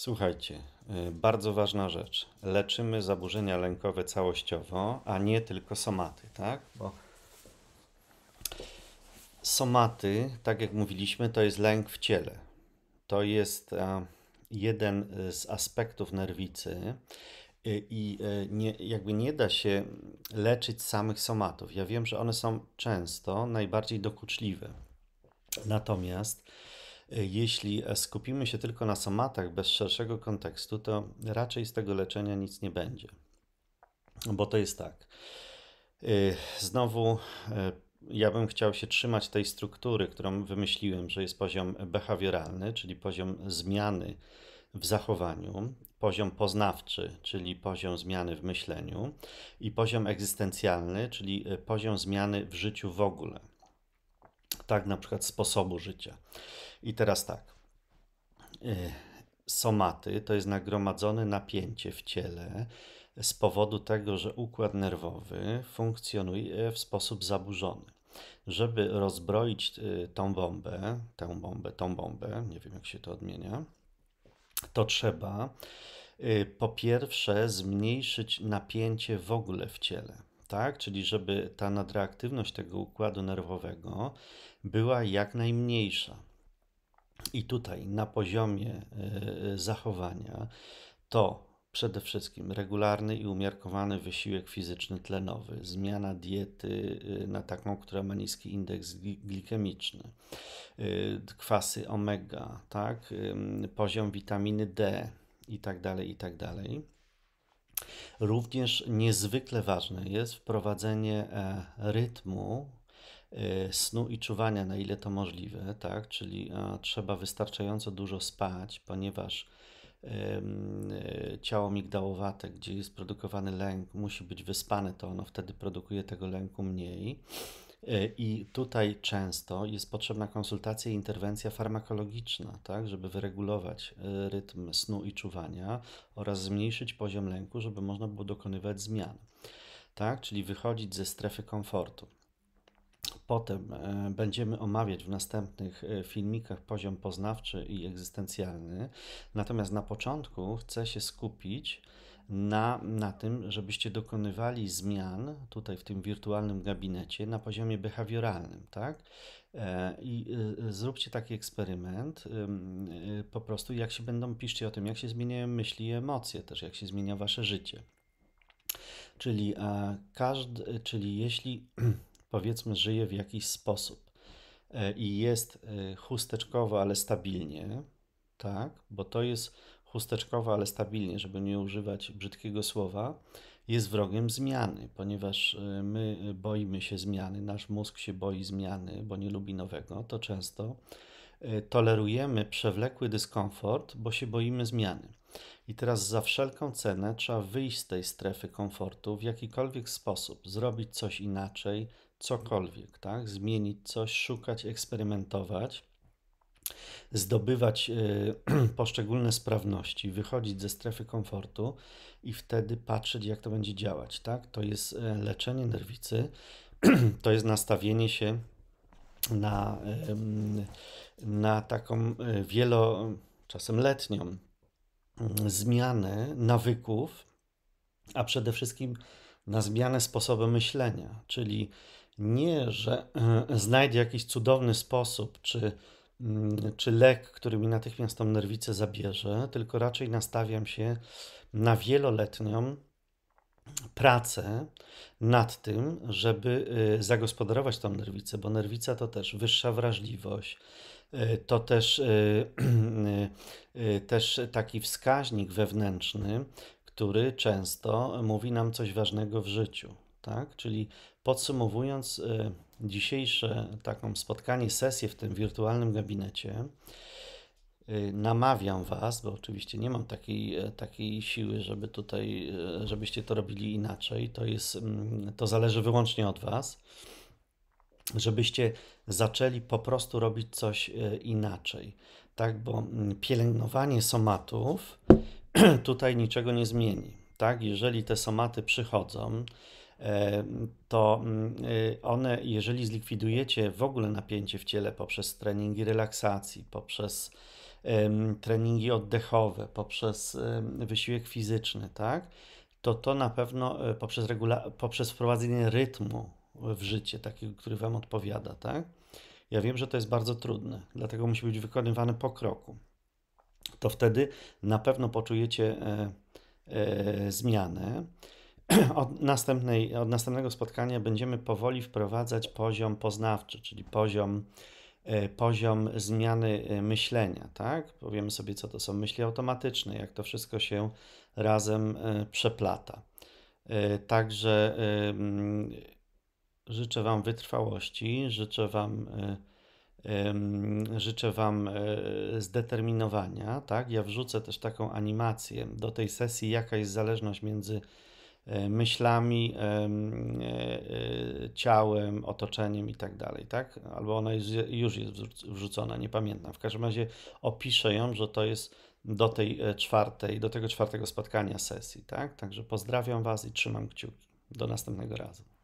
Słuchajcie, y, bardzo ważna rzecz. Leczymy zaburzenia lękowe całościowo, a nie tylko somaty, tak? Bo somaty, tak jak mówiliśmy, to jest lęk w ciele. To jest e, jeden y, z aspektów nerwicy y, i e, nie, jakby nie da się leczyć samych somatów. Ja wiem, że one są często najbardziej dokuczliwe. Natomiast E, jeśli e, skupimy się tylko na somatach bez szerszego kontekstu, to raczej z tego leczenia nic nie będzie. Bo to jest tak. E, znowu ja bym chciał się trzymać tej struktury, którą wymyśliłem, że jest poziom behawioralny, czyli poziom zmiany w zachowaniu, poziom poznawczy, czyli poziom zmiany w myśleniu, i poziom egzystencjalny, czyli poziom zmiany w życiu w ogóle tak na przykład sposobu życia. I teraz tak. Y, somaty to jest nagromadzone napięcie w ciele z powodu tego, że układ nerwowy funkcjonuje w sposób zaburzony. Żeby rozbroić y, tą bombę, tę bombę, tą bombę, nie wiem jak się to odmienia, to trzeba y, po pierwsze zmniejszyć napięcie w ogóle w ciele tak? Czyli żeby ta nadreaktywność tego układu nerwowego była jak najmniejsza. I tutaj na poziomie e, zachowania to przede wszystkim regularny i umiarkowany wysiłek fizyczny tlenowy, zmiana diety e, na taką, która ma niski indeks glikemiczny, e, kwasy omega, tak? poziom witaminy D i tak dalej, i tak dalej. Również niezwykle ważne jest wprowadzenie e, rytmu e, snu i czuwania, na ile to możliwe, tak? Czyli e, trzeba wystarczająco dużo spać, ponieważ ciało migdałowate, gdzie jest produkowany lęk, musi być wyspane, to ono wtedy produkuje tego lęku mniej. E, I tutaj często jest potrzebna konsultacja i interwencja farmakologiczna, tak, żeby wyregulować e, rytm snu i czuwania oraz zmniejszyć poziom lęku, żeby można było dokonywać zmian. Tak, czyli wychodzić ze strefy komfortu. Potem e, będziemy omawiać w następnych filmikach poziom poznawczy i egzystencjalny. Natomiast na początku chcę się skupić na, na tym, żebyście dokonywali zmian tutaj w tym wirtualnym gabinecie na poziomie behawioralnym, tak? E, I y, y, zróbcie taki eksperyment, y, po prostu jak się będą, piszcie o tym, jak się zmieniają myśli i emocje też, jak się zmienia wasze życie. Czyli, e, każdy, czyli jeśli powiedzmy żyje w jakiś sposób e, i jest chusteczkowo, ale stabilnie, tak? Bo to jest chusteczkowo, ale stabilnie, żeby nie używać brzydkiego słowa, jest wrogiem zmiany, ponieważ y, my y, boimy się zmiany, nasz mózg się boi zmiany, bo nie lubi nowego, to często y, tolerujemy przewlekły dyskomfort, bo się boimy zmiany. I teraz za wszelką cenę trzeba wyjść z tej strefy komfortu w jakikolwiek sposób, zrobić coś inaczej, cokolwiek, tak? Zmienić coś, szukać, eksperymentować zdobywać y, poszczególne sprawności, wychodzić ze strefy komfortu i wtedy patrzeć, jak to będzie działać. Tak? To jest y, leczenie nerwicy, to jest nastawienie się na, na taką y, wielo, czasem letnią mm, zmianę nawyków, a przede wszystkim na zmianę sposobu myślenia, czyli nie, że znajdę jakiś cudowny sposób, czy Mm, czy lek, który mi natychmiast tą nerwicę zabierze, tylko raczej nastawiam się na wieloletnią pracę nad tym, żeby y, zagospodarować tą nerwicę, bo nerwica to też wyższa wrażliwość, y, to też, y, też taki wskaźnik wewnętrzny, który często mówi nam coś ważnego w życiu. Tak? Czyli podsumowując, dzisiejsze taką spotkanie, sesję w tym wirtualnym gabinecie, y, namawiam Was, bo oczywiście nie mam takiej, e, takiej siły, żeby tutaj, e, żebyście to robili inaczej. To, jest, mm, to zależy wyłącznie od Was, żebyście zaczęli po prostu robić coś e, inaczej. Tak, bo mm, pielęgnowanie somatów tutaj niczego nie zmieni. Tak, jeżeli te somaty przychodzą, to mm, y, one, jeżeli zlikwidujecie w ogóle napięcie w ciele poprzez treningi relaksacji, poprzez treningi oddechowe, poprzez wysiłek fizyczny, tak, to to na pewno e, poprzez, regula- poprzez wprowadzenie rytmu w życie, takiego, który Wam odpowiada, tak? Ja wiem, że to jest bardzo trudne, dlatego musi być wykonywane po kroku. To wtedy na pewno poczujecie e, e, zmianę. od, następnej, od następnego spotkania będziemy powoli wprowadzać poziom poznawczy, czyli poziom, e, poziom zmiany e, myślenia. Tak? Powiemy sobie, co to są myśli automatyczne, jak to wszystko się razem e, przeplata. Także życzę Wam wytrwałości, życzę Wam życzę Wam zdeterminowania, tak? Ja wrzucę też taką animację do tej sesji, jaka jest zależność między E, myślami, e, e, ciałem, otoczeniem i tak dalej, tak? Albo ona już jest wrzucona, nie pamiętam. W każdym razie opiszę ją, że to jest do tej czwartej, do tego czwartego spotkania sesji, tak? Także pozdrawiam Was i trzymam kciuki. Do następnego razu.